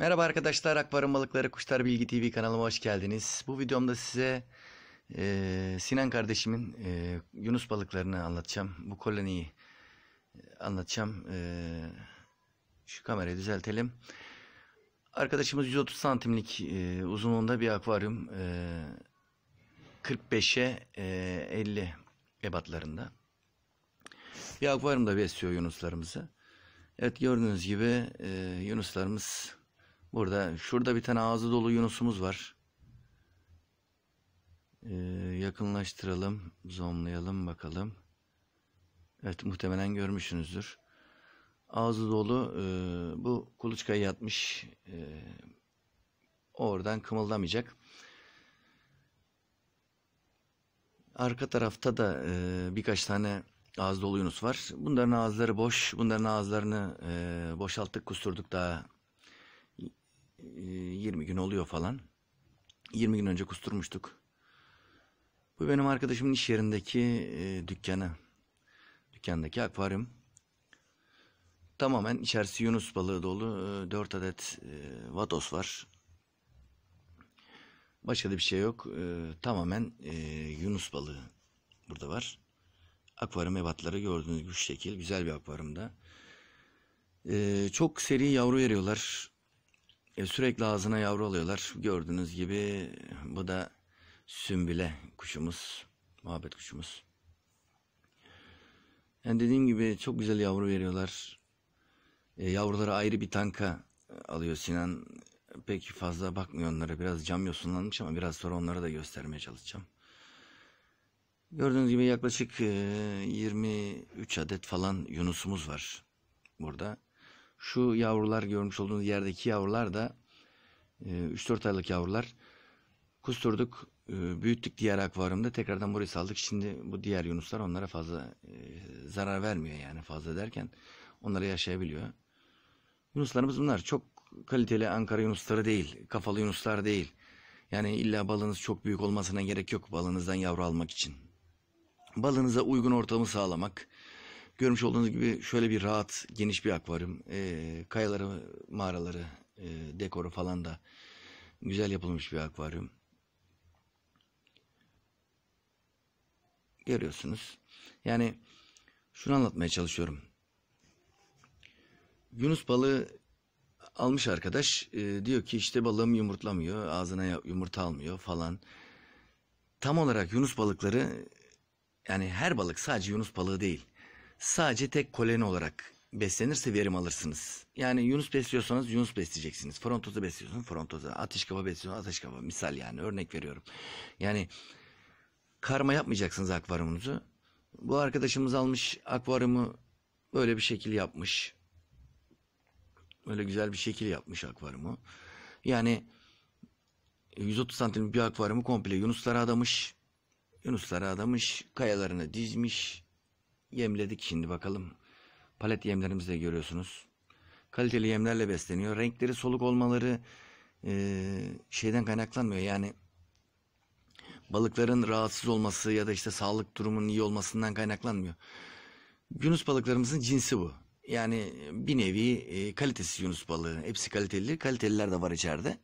Merhaba arkadaşlar, Akvaryum Balıkları Kuşlar Bilgi TV kanalıma hoş geldiniz. Bu videomda size e, Sinan kardeşimin e, Yunus balıklarını anlatacağım. Bu koloniyi e, anlatacağım. E, şu kamerayı düzeltelim. Arkadaşımız 130 santimlik e, uzunluğunda bir akvaryum. E, 45'e e, 50 ebatlarında. Bir akvaryumda besliyor yunuslarımızı. Evet gördüğünüz gibi e, yunuslarımız Burada şurada bir tane ağzı dolu Yunus'umuz var. Ee, yakınlaştıralım, zoomlayalım bakalım. Evet muhtemelen görmüşsünüzdür. Ağzı dolu e, bu kuluçkayı yatmış. E, oradan kımıldamayacak. Arka tarafta da e, birkaç tane ağzı dolu Yunus var. Bunların ağızları boş. Bunların ağızlarını e, boşalttık, kusturduk daha 20 ee, gün oluyor falan. 20 gün önce kusturmuştuk. Bu benim arkadaşımın iş yerindeki e, dükkanı. Dükkandaki akvaryum. Tamamen içerisi Yunus balığı dolu. E, ee, 4 adet e, vatos var. Başka da bir şey yok. E, tamamen e, Yunus balığı burada var. Akvaryum ebatları gördüğünüz gibi şu şekil. Güzel bir akvaryumda. E, çok seri yavru veriyorlar. E, sürekli ağzına yavru alıyorlar. Gördüğünüz gibi bu da sümbile kuşumuz. Muhabbet kuşumuz. Yani dediğim gibi çok güzel yavru veriyorlar. E, yavrulara ayrı bir tanka alıyor Sinan. Pek fazla bakmıyor onlara. Biraz cam yosunlanmış ama biraz sonra onları da göstermeye çalışacağım. Gördüğünüz gibi yaklaşık 23 e, adet falan Yunus'umuz var burada. Şu yavrular görmüş olduğunuz yerdeki yavrular da 3-4 e, aylık yavrular kusturduk e, büyüttük diğer akvaryumda tekrardan burayı saldık. Şimdi bu diğer yunuslar onlara fazla e, zarar vermiyor yani fazla derken onlara yaşayabiliyor. Yunuslarımız bunlar çok kaliteli Ankara yunusları değil kafalı yunuslar değil. Yani illa balınız çok büyük olmasına gerek yok balınızdan yavru almak için. Balınıza uygun ortamı sağlamak, Görmüş olduğunuz gibi şöyle bir rahat, geniş bir akvaryum. E, kayaları, mağaraları, e, dekoru falan da güzel yapılmış bir akvaryum. Görüyorsunuz. Yani şunu anlatmaya çalışıyorum. Yunus balığı almış arkadaş. E, diyor ki işte balığım yumurtlamıyor. Ağzına yumurta almıyor falan. Tam olarak Yunus balıkları yani her balık sadece Yunus balığı değil sadece tek kolen olarak beslenirse verim alırsınız. Yani yunus besliyorsanız yunus besleyeceksiniz. Frontozu besliyorsanız frontoza. Ateş kafa besliyorsanız ateş kafa. Misal yani örnek veriyorum. Yani karma yapmayacaksınız akvaryumunuzu. Bu arkadaşımız almış akvaryumu böyle bir şekil yapmış. Böyle güzel bir şekil yapmış akvaryumu. Yani 130 santim bir akvaryumu komple yunuslara adamış. Yunuslara adamış. Kayalarını dizmiş yemledik şimdi bakalım. Palet yemlerimizi de görüyorsunuz. Kaliteli yemlerle besleniyor. Renkleri soluk olmaları e, şeyden kaynaklanmıyor. Yani balıkların rahatsız olması ya da işte sağlık durumunun iyi olmasından kaynaklanmıyor. Yunus balıklarımızın cinsi bu. Yani bir nevi e, kalitesiz Yunus balığı. Hepsi kaliteli. Kaliteliler de var içeride.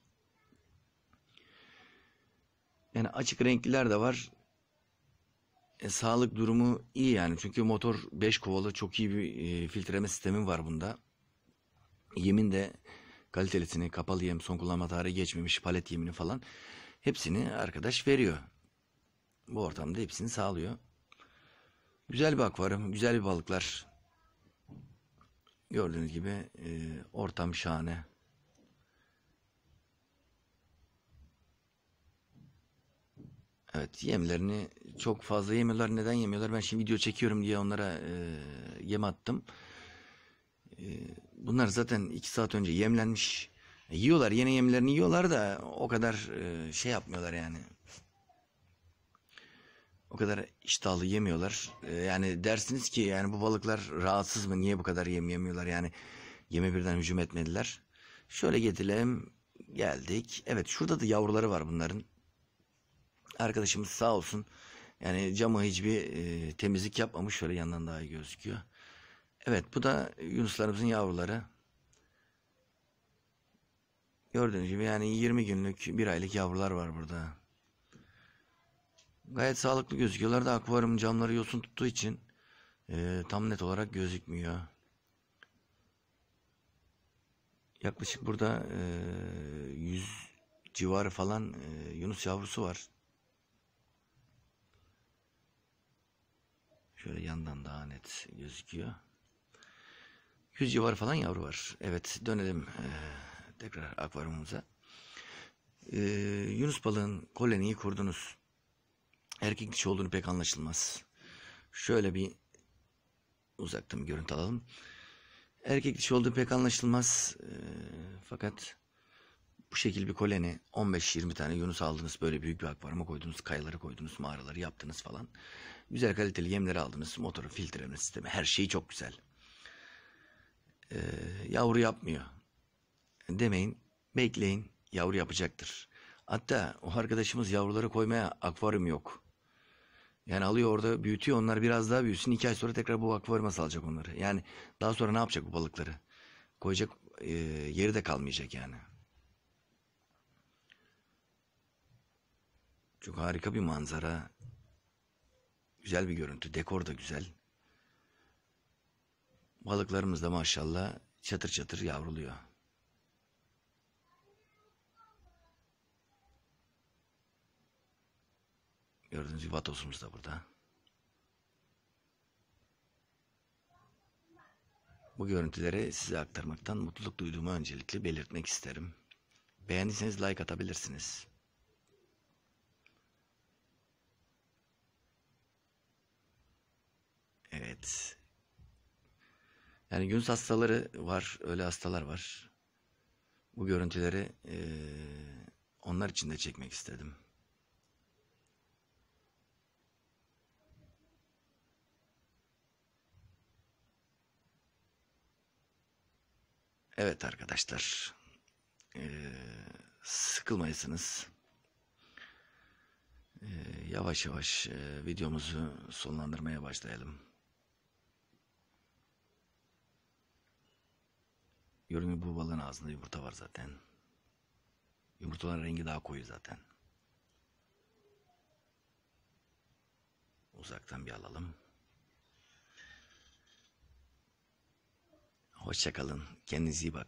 Yani açık renkliler de var. E, sağlık durumu iyi yani. Çünkü motor 5 kovalı çok iyi bir e, filtreleme sistemi var bunda. Yemin de kalitelisini, kapalı yem, son kullanma tarihi geçmemiş palet yemini falan hepsini arkadaş veriyor. Bu ortamda hepsini sağlıyor. Güzel bir akvaryum, güzel bir balıklar. Gördüğünüz gibi e, ortam şahane. Evet yemlerini çok fazla yemiyorlar. Neden yemiyorlar? Ben şimdi video çekiyorum diye onlara e, yem attım. E, bunlar zaten iki saat önce yemlenmiş. E, yiyorlar. Yeni yemlerini yiyorlar da o kadar e, şey yapmıyorlar yani. O kadar iştahlı yemiyorlar. E, yani dersiniz ki yani bu balıklar rahatsız mı? Niye bu kadar yem yemiyorlar? Yani yeme birden hücum etmediler. Şöyle getirelim. Geldik. Evet şurada da yavruları var bunların arkadaşımız sağ olsun yani cama hiçbir e, temizlik yapmamış. Şöyle yandan daha iyi gözüküyor. Evet bu da yunuslarımızın yavruları. Gördüğünüz gibi yani 20 günlük bir aylık yavrular var burada. Gayet sağlıklı gözüküyorlar da akvaryum camları yosun tuttuğu için e, tam net olarak gözükmüyor. Yaklaşık burada e, 100 civarı falan e, Yunus yavrusu var. Şöyle yandan daha net gözüküyor. 100 civar falan yavru var. Evet dönelim ee, tekrar akvaryumumuza. Ee, Yunus balığın koloniyi kurdunuz. Erkek dişi olduğunu pek anlaşılmaz. Şöyle bir uzaktan bir görüntü alalım. Erkek dişi olduğu pek anlaşılmaz. Ee, fakat bu şekil bir koleni 15-20 tane Yunus aldınız böyle büyük bir akvaryuma koydunuz, kayaları koydunuz, mağaraları yaptınız falan. Güzel kaliteli yemleri aldınız. Motoru, filtremi, sistemi her şeyi çok güzel. Ee, yavru yapmıyor. Demeyin. Bekleyin. Yavru yapacaktır. Hatta o arkadaşımız yavruları koymaya akvaryum yok. Yani alıyor orada büyütüyor onlar biraz daha büyüsün. iki ay sonra tekrar bu akvaryuma salacak onları. Yani daha sonra ne yapacak bu balıkları? Koyacak e, yeri de kalmayacak yani. Çok harika bir manzara. Güzel bir görüntü. Dekor da güzel. Balıklarımız da maşallah çatır çatır yavruluyor. Gördüğünüz gibi vatosumuz da burada. Bu görüntüleri size aktarmaktan mutluluk duyduğumu öncelikle belirtmek isterim. Beğendiyseniz like atabilirsiniz. Evet. Yani Yunus hastaları var, öyle hastalar var. Bu görüntüleri e, onlar için de çekmek istedim. Evet arkadaşlar. E, sıkılmayasınız. E, yavaş yavaş e, videomuzu sonlandırmaya başlayalım. Görünüyor bu balığın ağzında yumurta var zaten. Yumurtaların rengi daha koyu zaten. Uzaktan bir alalım. Hoşçakalın. Kendinize iyi bak.